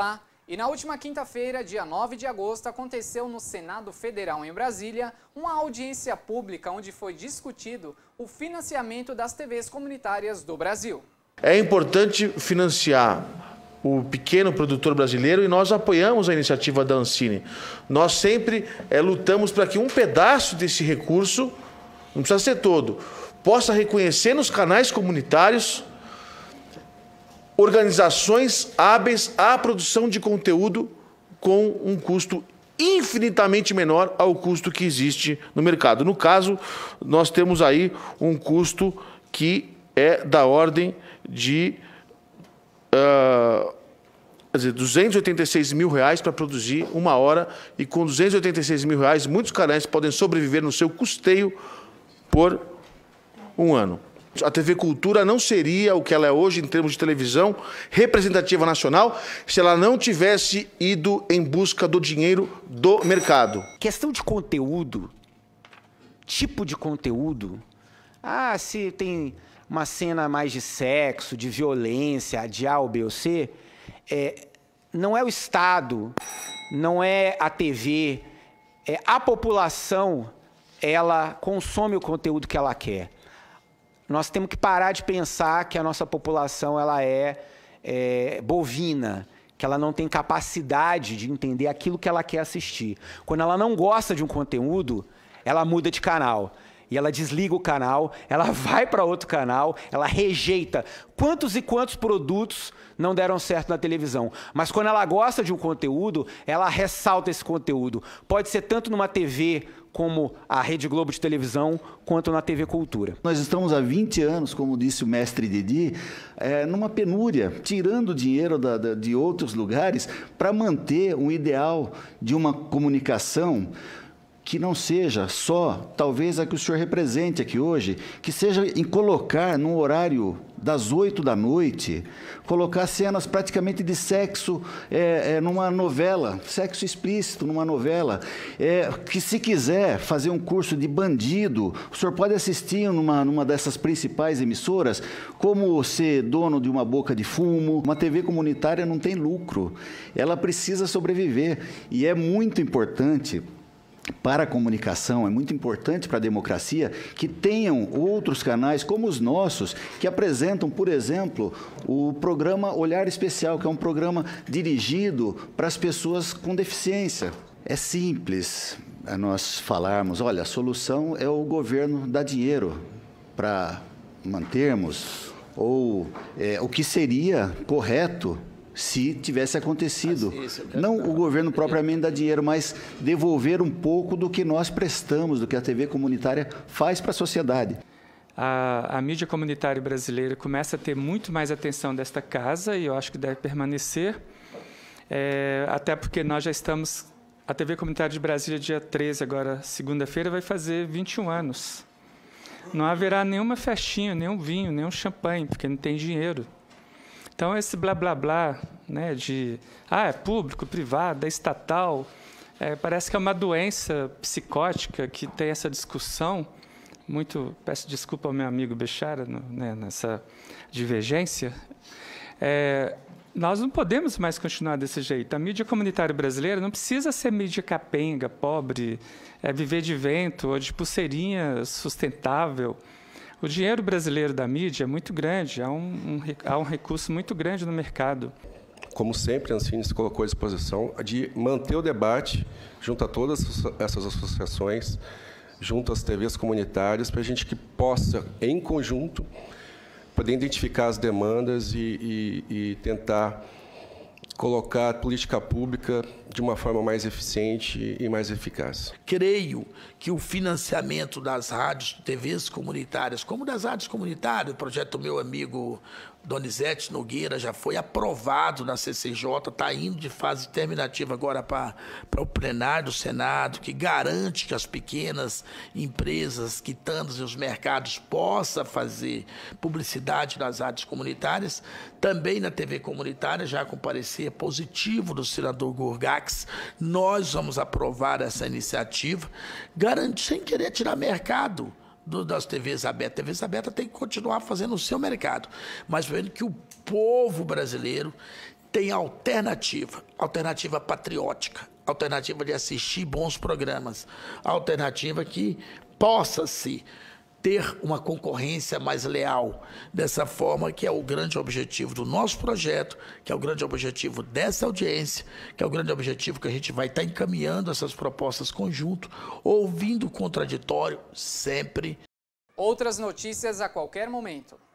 Olá! E na última quinta-feira, dia 9 de agosto, aconteceu no Senado Federal em Brasília uma audiência pública onde foi discutido o financiamento das TVs comunitárias do Brasil. É importante financiar o pequeno produtor brasileiro e nós apoiamos a iniciativa da Ancine. Nós sempre é, lutamos para que um pedaço desse recurso, não precisa ser todo, possa reconhecer nos canais comunitários organizações hábeis à produção de conteúdo com um custo infinitamente menor ao custo que existe no mercado. No caso, nós temos aí um custo que é da ordem de uh, quer dizer, 286 mil reais para produzir uma hora e com 286 mil reais muitos canais podem sobreviver no seu custeio por um ano. A TV Cultura não seria o que ela é hoje em termos de televisão representativa nacional se ela não tivesse ido em busca do dinheiro do mercado. Questão de conteúdo, tipo de conteúdo. Ah, se tem uma cena mais de sexo, de violência, de A ou B ou C, é, não é o Estado, não é a TV, é a população, ela consome o conteúdo que ela quer. Nós temos que parar de pensar que a nossa população ela é, é bovina, que ela não tem capacidade de entender aquilo que ela quer assistir. Quando ela não gosta de um conteúdo, ela muda de canal e ela desliga o canal, ela vai para outro canal, ela rejeita. Quantos e quantos produtos não deram certo na televisão? Mas quando ela gosta de um conteúdo, ela ressalta esse conteúdo. Pode ser tanto numa TV como a Rede Globo de televisão, quanto na TV Cultura. Nós estamos há 20 anos, como disse o mestre Didi, é, numa penúria, tirando dinheiro da, da, de outros lugares para manter um ideal de uma comunicação que não seja só, talvez, a que o senhor represente aqui hoje, que seja em colocar num horário das oito da noite, colocar cenas praticamente de sexo é, é, numa novela, sexo explícito numa novela, é, que se quiser fazer um curso de bandido, o senhor pode assistir numa, numa dessas principais emissoras, como ser dono de uma boca de fumo, uma TV comunitária não tem lucro, ela precisa sobreviver e é muito importante para a comunicação, é muito importante para a democracia que tenham outros canais como os nossos, que apresentam, por exemplo, o programa Olhar Especial, que é um programa dirigido para as pessoas com deficiência. É simples nós falarmos: olha, a solução é o governo dar dinheiro para mantermos, ou é, o que seria correto se tivesse acontecido. Ah, não o governo propriamente dar dinheiro, mas devolver um pouco do que nós prestamos, do que a TV comunitária faz para a sociedade. A, a, mídia comunitária brasileira começa a ter muito mais atenção desta casa e eu acho que deve permanecer, é, até porque nós já estamos. A TV Comunitária de Brasília, dia 13, agora segunda-feira, vai fazer 21 anos. Não haverá nenhuma festinha, nenhum vinho, nenhum champanhe, porque não tem dinheiro. Então, esse blá blá blá né, de ah, é público, privado, é estatal, é, parece que é uma doença psicótica que tem essa discussão. Muito, peço desculpa ao meu amigo Bechara no, né, nessa divergência. É, nós não podemos mais continuar desse jeito. A mídia comunitária brasileira não precisa ser mídia capenga, pobre, é viver de vento ou de pulseirinha sustentável. O dinheiro brasileiro da mídia é muito grande, há um, um, há um recurso muito grande no mercado. Como sempre, a Ancine se colocou à disposição de manter o debate junto a todas essas associações, junto às TVs comunitárias, para a gente que possa, em conjunto, poder identificar as demandas e, e, e tentar colocar a política pública de uma forma mais eficiente e mais eficaz. Creio que o financiamento das rádios, TVs comunitárias, como das rádios comunitárias, o projeto do meu amigo Donizete Nogueira já foi aprovado na CCJ, está indo de fase terminativa agora para o plenário do Senado, que garante que as pequenas empresas, quitandas e os mercados possam fazer publicidade nas áreas comunitárias. Também na TV comunitária, já com parecer positivo do senador Gurgax, nós vamos aprovar essa iniciativa, garante, sem querer tirar mercado do, das TVs abertas. TVs abertas tem que continuar fazendo o seu mercado, mas vendo que o povo brasileiro tem alternativa, alternativa patriótica, alternativa de assistir bons programas, alternativa que possa se ter uma concorrência mais leal. Dessa forma, que é o grande objetivo do nosso projeto, que é o grande objetivo dessa audiência, que é o grande objetivo que a gente vai estar tá encaminhando essas propostas conjunto, ouvindo o contraditório sempre. Outras notícias a qualquer momento.